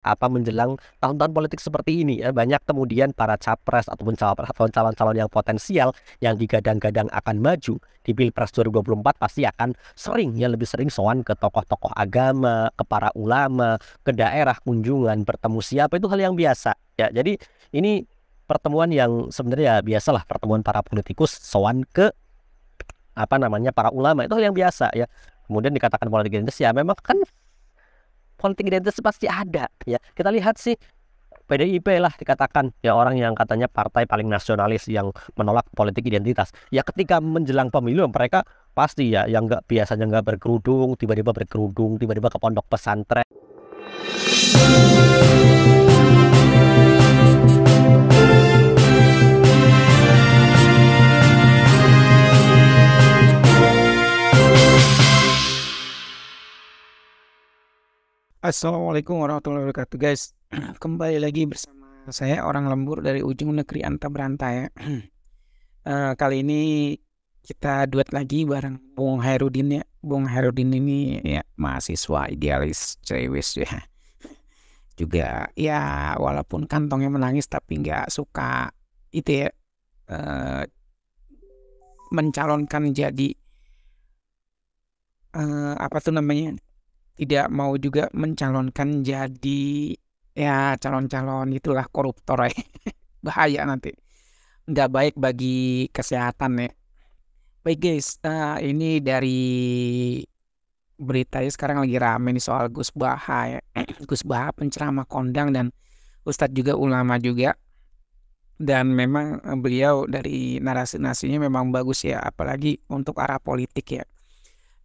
apa menjelang tahun-tahun politik seperti ini ya banyak kemudian para capres ataupun calon-calon yang potensial yang digadang-gadang akan maju di Pilpres 2024 pasti akan sering ya lebih sering soan ke tokoh-tokoh agama, ke para ulama, ke daerah kunjungan, bertemu siapa itu hal yang biasa ya. Jadi ini pertemuan yang sebenarnya ya biasalah pertemuan para politikus soan ke apa namanya para ulama itu hal yang biasa ya. Kemudian dikatakan politik identitas ya memang kan politik identitas pasti ada ya kita lihat sih PDIP lah dikatakan ya orang yang katanya partai paling nasionalis yang menolak politik identitas. Ya ketika menjelang pemilu mereka pasti ya yang nggak biasanya nggak berkerudung tiba-tiba berkerudung tiba-tiba ke pondok pesantren. Assalamualaikum warahmatullahi wabarakatuh guys Kembali lagi bersama saya orang lembur dari ujung negeri anta beranta ya uh, Kali ini kita duet lagi bareng Bung Herudin ya Bung Herudin ini ya mahasiswa idealis cewis ya Juga ya walaupun kantongnya menangis tapi nggak suka itu ya uh, Mencalonkan jadi uh, apa tuh namanya tidak mau juga mencalonkan jadi ya calon-calon itulah koruptor ya. bahaya nanti nggak baik bagi kesehatan ya baik guys uh, ini dari beritanya sekarang lagi rame nih soal Gus Baha ya. Gus Baha penceramah kondang dan Ustadz juga ulama juga dan memang eh, beliau dari narasi-narasinya memang bagus ya apalagi untuk arah politik ya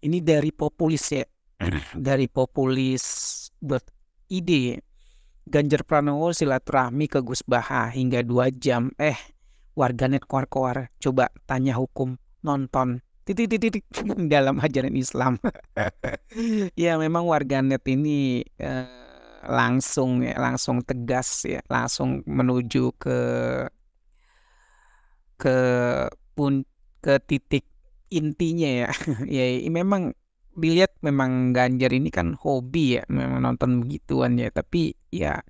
ini dari populis ya dari populis ide Ganjar Pranowo silaturahmi ke Gus Baha hingga dua jam. Eh, warganet koar-koar. Coba tanya hukum nonton. Titik, titik, titik dalam ajaran Islam. ya memang warganet ini eh, langsung ya, langsung tegas ya, langsung menuju ke ke pun ke titik intinya ya. ya memang dilihat memang Ganjar ini kan hobi ya memang nonton begituan ya tapi ya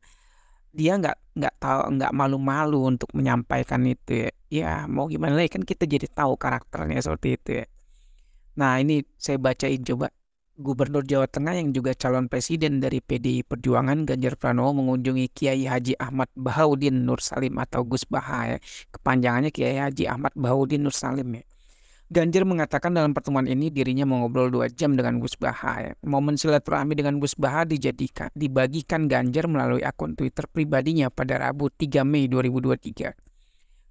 dia nggak nggak tahu nggak malu-malu untuk menyampaikan itu ya ya mau gimana lagi kan kita jadi tahu karakternya seperti itu ya nah ini saya bacain coba Gubernur Jawa Tengah yang juga calon presiden dari PDI Perjuangan Ganjar Pranowo mengunjungi Kiai Haji Ahmad Bahaudin Nursalim atau Gus Baha ya. Kepanjangannya Kiai Haji Ahmad Bahaudin Nursalim ya. Ganjar mengatakan dalam pertemuan ini dirinya mengobrol dua jam dengan Gus Baha. Ya. Momen silaturahmi dengan Gus Baha dijadikan dibagikan Ganjar melalui akun Twitter pribadinya pada Rabu 3 Mei 2023.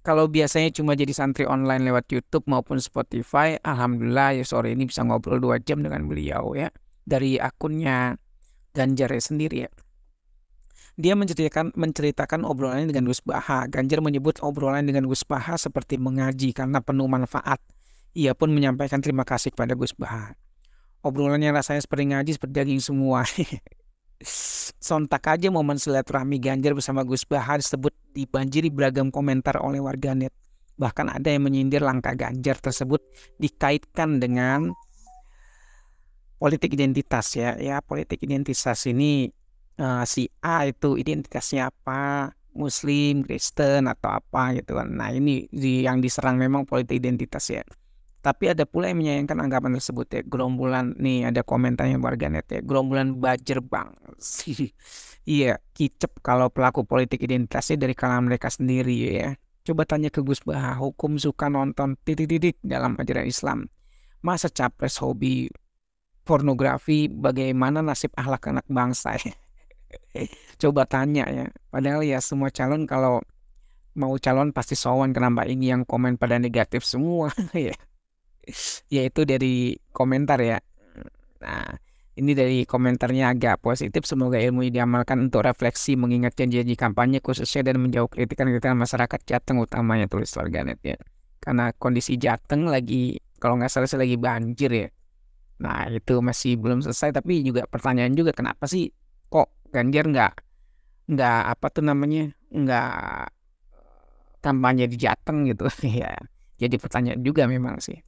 Kalau biasanya cuma jadi santri online lewat YouTube maupun Spotify, alhamdulillah ya sore ini bisa ngobrol dua jam dengan beliau ya dari akunnya Ganjar ya sendiri ya. Dia menceritakan menceritakan obrolannya dengan Gus Baha. Ganjar menyebut obrolan dengan Gus Baha seperti mengaji karena penuh manfaat ia pun menyampaikan terima kasih kepada Gus Bahar. Obrolannya rasanya seperti ngaji seperti daging semua. Sontak aja momen silaturahmi Ganjar bersama Gus Bahar disebut dibanjiri beragam komentar oleh warganet. Bahkan ada yang menyindir langkah Ganjar tersebut dikaitkan dengan politik identitas ya. Ya, politik identitas ini uh, si A itu identitasnya apa? Muslim, Kristen atau apa gitu kan. Nah, ini yang diserang memang politik identitas ya. Tapi ada pula yang menyayangkan anggapan tersebut ya. Gerombolan nih ada komentarnya warganet ya. Gerombolan bajer bang. Iya, kicap kicep kalau pelaku politik identitasnya dari kalangan mereka sendiri ya. Coba tanya ke Gus Baha, hukum suka nonton titik-titik dalam ajaran Islam. Masa capres hobi pornografi bagaimana nasib ahlak anak bangsa ya. Coba tanya ya. Padahal ya semua calon kalau mau calon pasti sowan kenapa ini yang komen pada negatif semua ya. yaitu dari komentar ya. Nah, ini dari komentarnya agak positif. Semoga ilmu ini diamalkan untuk refleksi mengingat janji-janji kampanye khususnya dan menjauh kritikan-kritikan masyarakat Jateng utamanya tulis warganet ya. Karena kondisi Jateng lagi kalau nggak salah lagi banjir ya. Nah itu masih belum selesai tapi juga pertanyaan juga kenapa sih kok Ganjar nggak nggak apa tuh namanya nggak eh, kampanye di Jateng gitu ya. Jadi pertanyaan juga memang sih.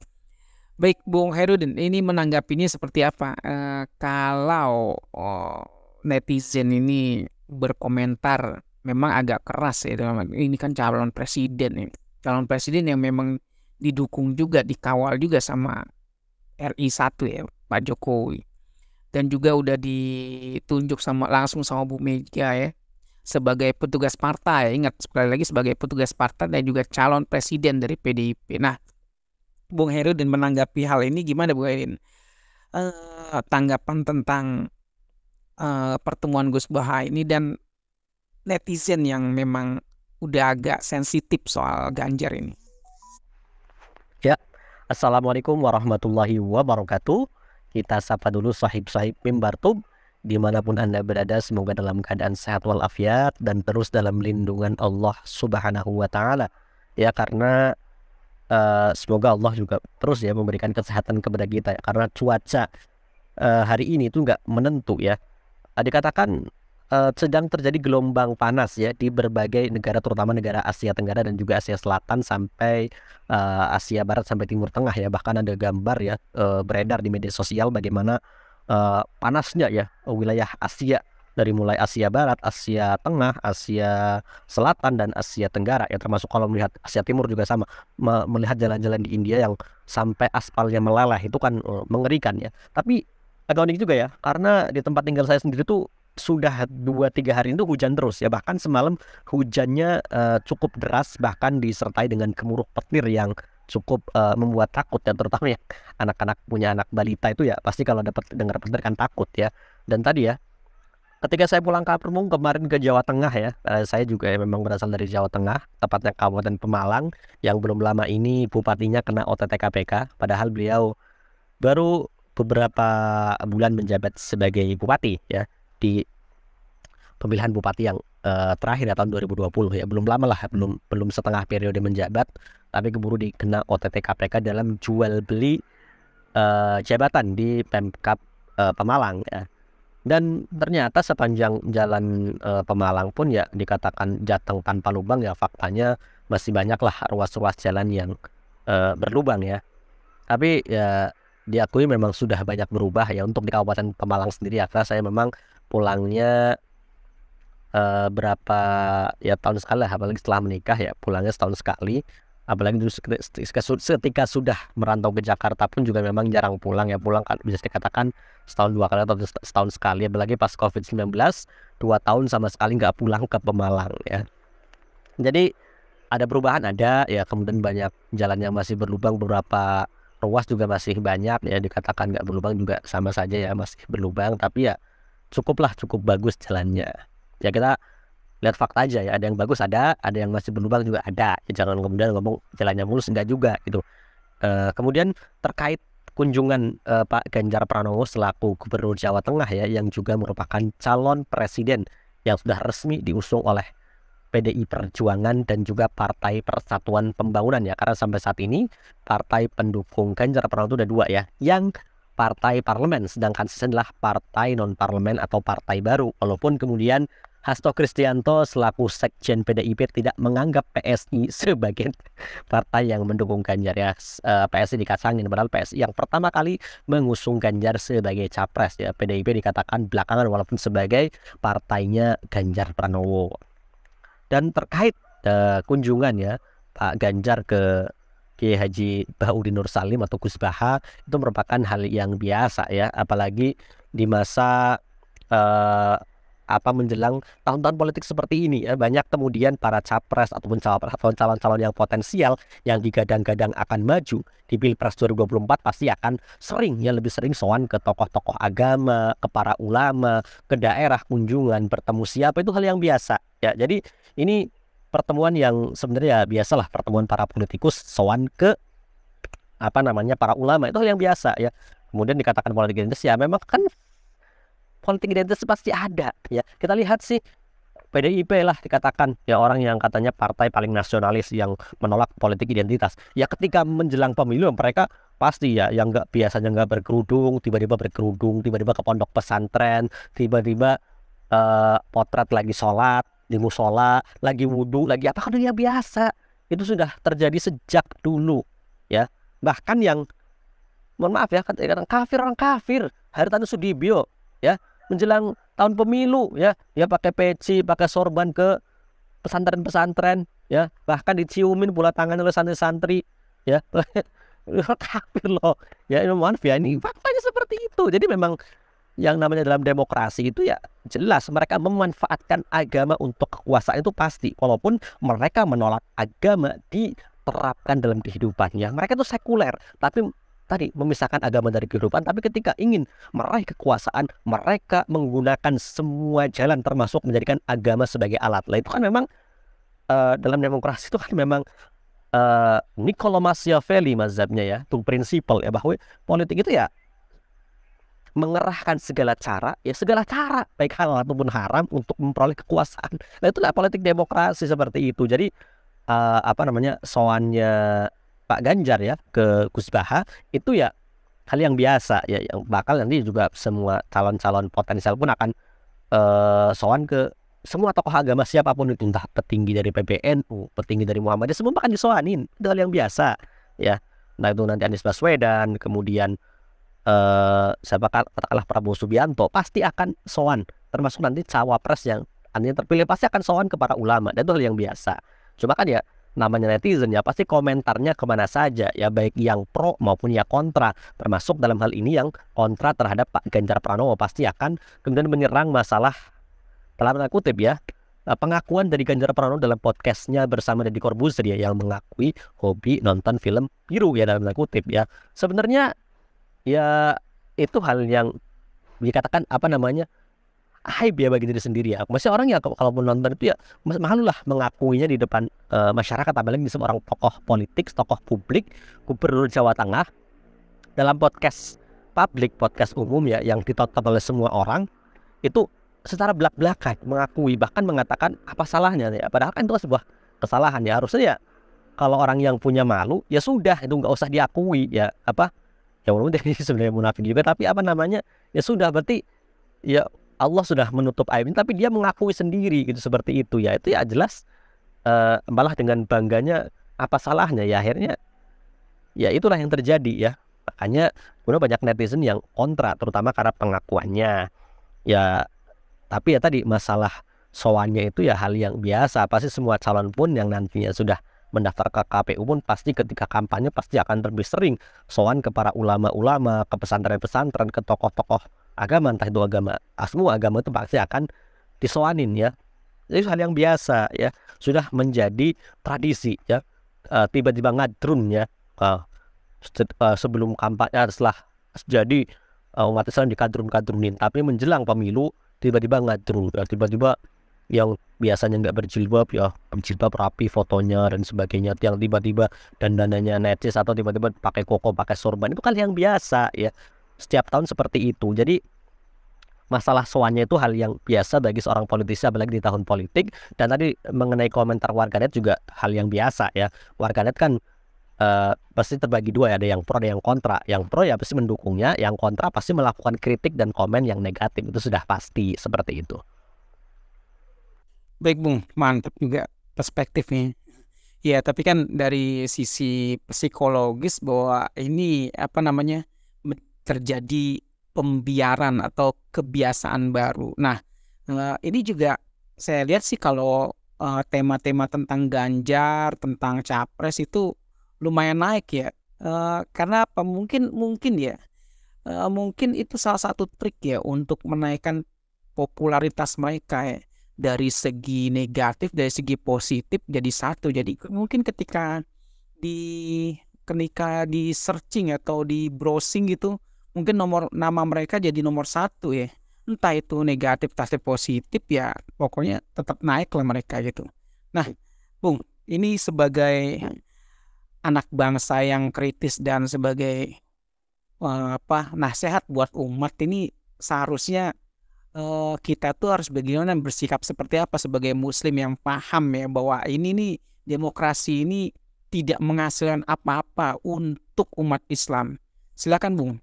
Baik, Bung Herudin, ini menanggapinya seperti apa? E, kalau oh, netizen ini berkomentar memang agak keras ya dalam ini kan calon presiden ya. Calon presiden yang memang didukung juga, dikawal juga sama RI1 ya, Pak Jokowi. Dan juga udah ditunjuk sama langsung sama Bu Mega ya sebagai petugas partai. Ingat sekali lagi sebagai petugas partai dan juga calon presiden dari PDIP. Nah, Bung dan menanggapi hal ini gimana Bung Herudin? Uh, eh, tanggapan tentang uh, pertemuan Gus Baha ini dan netizen yang memang udah agak sensitif soal Ganjar ini. Ya, Assalamualaikum warahmatullahi wabarakatuh. Kita sapa dulu sahib-sahib mimbar tub dimanapun Anda berada semoga dalam keadaan sehat walafiat dan terus dalam lindungan Allah Subhanahu wa taala. Ya karena uh, semoga Allah juga terus ya memberikan kesehatan kepada kita ya. karena cuaca uh, hari ini itu nggak menentu ya dikatakan uh, eh, sedang terjadi gelombang panas ya di berbagai negara terutama negara Asia Tenggara dan juga Asia Selatan sampai uh, Asia Barat sampai Timur Tengah ya bahkan ada gambar ya uh, beredar di media sosial bagaimana uh, panasnya ya wilayah Asia dari mulai Asia Barat, Asia Tengah, Asia Selatan dan Asia Tenggara ya termasuk kalau melihat Asia Timur juga sama Me melihat jalan-jalan di India yang sampai aspalnya meleleh itu kan uh, mengerikan ya tapi agak unik juga ya karena di tempat tinggal saya sendiri tuh sudah dua tiga hari itu hujan terus ya bahkan semalam hujannya uh, cukup deras bahkan disertai dengan kemuruh petir yang cukup uh, membuat takut ya terutama ya anak-anak punya anak balita itu ya pasti kalau dapat dengar petir kan takut ya dan tadi ya Ketika saya pulang ke kampung kemarin ke Jawa Tengah ya, eh, saya juga memang berasal dari Jawa Tengah, tepatnya Kabupaten Pemalang, yang belum lama ini bupatinya kena OTT KPK, padahal beliau baru beberapa bulan menjabat sebagai bupati ya di pemilihan bupati yang uh, terakhir ya tahun 2020 ya belum lama lah belum belum setengah periode menjabat tapi keburu dikena OTT KPK dalam jual beli uh, jabatan di Pemkap uh, Pemalang ya dan ternyata sepanjang jalan e, Pemalang pun ya dikatakan jateng tanpa lubang ya faktanya masih banyaklah ruas-ruas jalan yang e, berlubang ya tapi ya diakui memang sudah banyak berubah ya untuk di Kabupaten Pemalang sendiri ya karena saya memang pulangnya e, berapa ya tahun sekali apalagi setelah menikah ya pulangnya setahun sekali apalagi terus ketika sudah merantau ke Jakarta pun juga memang jarang pulang ya pulang kan bisa dikatakan setahun dua kali atau setahun sekali apalagi pas COVID-19 dua tahun sama sekali nggak pulang ke Pemalang ya jadi ada perubahan ada ya kemudian banyak jalan yang masih berlubang beberapa ruas juga masih banyak ya dikatakan nggak berlubang juga sama saja ya masih berlubang tapi ya cukuplah cukup bagus jalannya ya kita lihat fakta aja ya ada yang bagus ada ada yang masih berlubang juga ada ya, jangan kemudian ngomong jalannya mulus enggak juga gitu uh, kemudian terkait kunjungan uh, Pak Ganjar Pranowo selaku Gubernur Jawa Tengah ya yang juga merupakan calon presiden yang sudah resmi diusung oleh PDI Perjuangan dan juga Partai Persatuan Pembangunan ya karena sampai saat ini partai pendukung Ganjar Pranowo itu ada dua ya yang partai parlemen sedangkan sisa partai non parlemen atau partai baru walaupun kemudian Hasto Kristianto selaku sekjen PDIP tidak menganggap PSI sebagai partai yang mendukung Ganjar ya. Eh, PSI dikacangin padahal PSI yang pertama kali mengusung Ganjar sebagai capres ya. PDIP dikatakan belakangan walaupun sebagai partainya Ganjar Pranowo. Dan terkait uh, kunjungan ya Pak Ganjar ke Kiai Haji Bahudin Nur Salim atau Gus Baha itu merupakan hal yang biasa ya apalagi di masa uh, apa menjelang tahun-tahun politik seperti ini ya banyak kemudian para capres ataupun calon-calon yang potensial yang digadang-gadang akan maju di Pilpres 2024 pasti akan sering ya lebih sering soan ke tokoh-tokoh agama, ke para ulama, ke daerah kunjungan, bertemu siapa itu hal yang biasa ya. Jadi ini pertemuan yang sebenarnya ya biasalah pertemuan para politikus soan ke apa namanya para ulama itu hal yang biasa ya. Kemudian dikatakan politik identitas ya memang kan politik identitas pasti ada ya kita lihat sih PDIP lah dikatakan ya orang yang katanya partai paling nasionalis yang menolak politik identitas. Ya ketika menjelang pemilu mereka pasti ya yang nggak biasanya nggak berkerudung tiba-tiba berkerudung tiba-tiba ke pondok pesantren tiba-tiba uh, potret lagi sholat di musola lagi wudhu lagi apa kan yang biasa itu sudah terjadi sejak dulu ya bahkan yang mohon maaf ya kadang kafir orang kafir Haritanu Sudibyo ya menjelang tahun pemilu ya ya pakai peci pakai sorban ke pesantren-pesantren ya bahkan diciumin pula tangan oleh santri-santri ya kafir loh ya memang ya, ya ini faktanya seperti itu jadi memang yang namanya dalam demokrasi itu ya jelas mereka memanfaatkan agama untuk kekuasaan itu pasti walaupun mereka menolak agama diterapkan dalam kehidupannya mereka itu sekuler tapi tadi memisahkan agama dari kehidupan tapi ketika ingin meraih kekuasaan mereka menggunakan semua jalan termasuk menjadikan agama sebagai alat lah itu kan memang uh, dalam demokrasi itu kan memang uh, eh, Niccolo Machiavelli mazhabnya ya tuh prinsipal ya bahwa politik itu ya mengerahkan segala cara ya segala cara baik halal ataupun haram untuk memperoleh kekuasaan nah itulah politik demokrasi seperti itu jadi uh, apa namanya soannya Pak Ganjar ya ke Gus Baha itu ya hal yang biasa ya yang bakal nanti juga semua calon-calon potensial pun akan uh, eh, sowan ke semua tokoh agama siapapun itu entah petinggi dari PBNU, petinggi dari Muhammadiyah semua akan disoanin. Itu hal yang biasa ya. Nah itu nanti Anies Baswedan, kemudian eh, siapa katakanlah Prabowo Subianto pasti akan soan termasuk nanti cawapres yang nanti terpilih pasti akan soan ke para ulama dan itu hal yang biasa. Cuma kan ya namanya netizen ya pasti komentarnya kemana saja ya baik yang pro maupun yang kontra termasuk dalam hal ini yang kontra terhadap Pak Ganjar Pranowo pasti akan kemudian menyerang masalah dalam tanda kutip ya eh, pengakuan dari Ganjar Pranowo dalam podcastnya bersama Deddy Corbuzier ya, yang mengakui hobi nonton film biru ya dalam tanda kutip ya sebenarnya ya itu hal yang dikatakan apa namanya aib ya bagi diri sendiri ya. Masih orang ya kalaupun nonton itu ya malu lah mengakuinya di depan uh, masyarakat apalagi seorang tokoh politik, tokoh publik, gubernur Jawa Tengah dalam podcast publik, podcast umum ya yang ditonton oleh semua orang itu secara belak-belakan mengakui bahkan mengatakan apa salahnya ya. Padahal kan itu kan sebuah kesalahan ya. Harusnya ya kalau orang yang punya malu ya sudah itu nggak usah diakui ya apa ya walaupun sebenarnya munafik juga tapi apa namanya ya sudah berarti ya Allah sudah menutup aibnya tapi dia mengakui sendiri gitu seperti itu ya itu ya jelas uh, malah dengan bangganya apa salahnya ya akhirnya ya itulah yang terjadi ya makanya kemudian banyak netizen yang kontra terutama karena pengakuannya ya tapi ya tadi masalah soalnya itu ya hal yang biasa pasti semua calon pun yang nantinya sudah mendaftar ke KPU pun pasti ketika kampanye pasti akan lebih sering soan ke para ulama-ulama, ke pesantren-pesantren, ke tokoh-tokoh agama entah itu agama asmu agama itu pasti akan disoanin ya jadi hal yang biasa ya sudah menjadi tradisi ya eh, tiba-tiba ngadrun ya uh, sebelum kampanye setelah jadi uh, umat Islam dikadrun-kadrunin tapi menjelang pemilu tiba-tiba ngadrun ya. tiba-tiba yang biasanya nggak berjilbab ya berjilbab rapi fotonya dan sebagainya yang tiba-tiba dananya netis atau tiba-tiba pakai koko pakai sorban itu kan yang biasa ya setiap tahun seperti itu jadi masalah soannya itu hal yang biasa bagi seorang politisi apalagi di tahun politik dan tadi mengenai komentar warganet juga hal yang biasa ya warganet kan uh, pasti terbagi dua ya ada yang pro ada yang kontra yang pro ya pasti mendukungnya yang kontra pasti melakukan kritik dan komen yang negatif itu sudah pasti seperti itu baik bung mantap juga perspektifnya ya tapi kan dari sisi psikologis bahwa ini apa namanya terjadi pembiaran atau kebiasaan baru. Nah, eh, ini juga saya lihat sih kalau eh, tema-tema tentang Ganjar, tentang capres itu lumayan naik ya. Eh, karena apa? Mungkin mungkin ya, mungkin itu salah satu trik ya untuk menaikkan popularitas mereka ya. dari segi negatif, dari segi positif jadi satu. Jadi mungkin ketika di ketika di searching atau di browsing gitu mungkin nomor nama mereka jadi nomor satu ya entah itu negatif tasnya positif ya pokoknya tetap naik lah mereka gitu nah bung ini sebagai anak bangsa yang kritis dan sebagai eh, apa? apa nasihat buat umat ini seharusnya uh, kita tuh harus bagaimana bersikap seperti apa sebagai muslim yang paham ya bahwa ini nih demokrasi ini tidak menghasilkan apa-apa untuk umat Islam. Silakan Bung.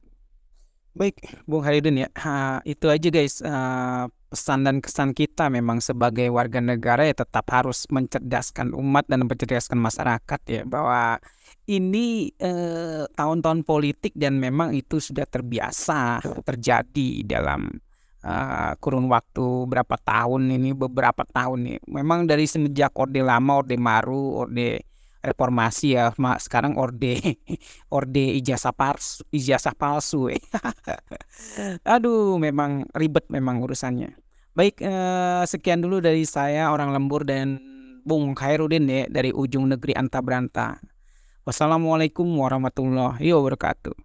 Baik, Bung haridin ya, ha, itu aja guys uh, pesan dan kesan kita memang sebagai warga negara ya tetap harus mencerdaskan umat dan mencerdaskan masyarakat ya bahwa ini eh, tahun-tahun eh, politik dan memang itu sudah terbiasa terjadi dalam uh, kurun waktu berapa tahun ini beberapa tahun nih. Memang dari semenjak Orde Lama, Orde maru Orde reformasi ya mak sekarang orde orde ijazah palsu ijazah palsu eh. aduh memang ribet memang urusannya baik eh, sekian dulu dari saya orang lembur dan Bung khairudin ya dari ujung negeri antabranta wassalamualaikum warahmatullahi wabarakatuh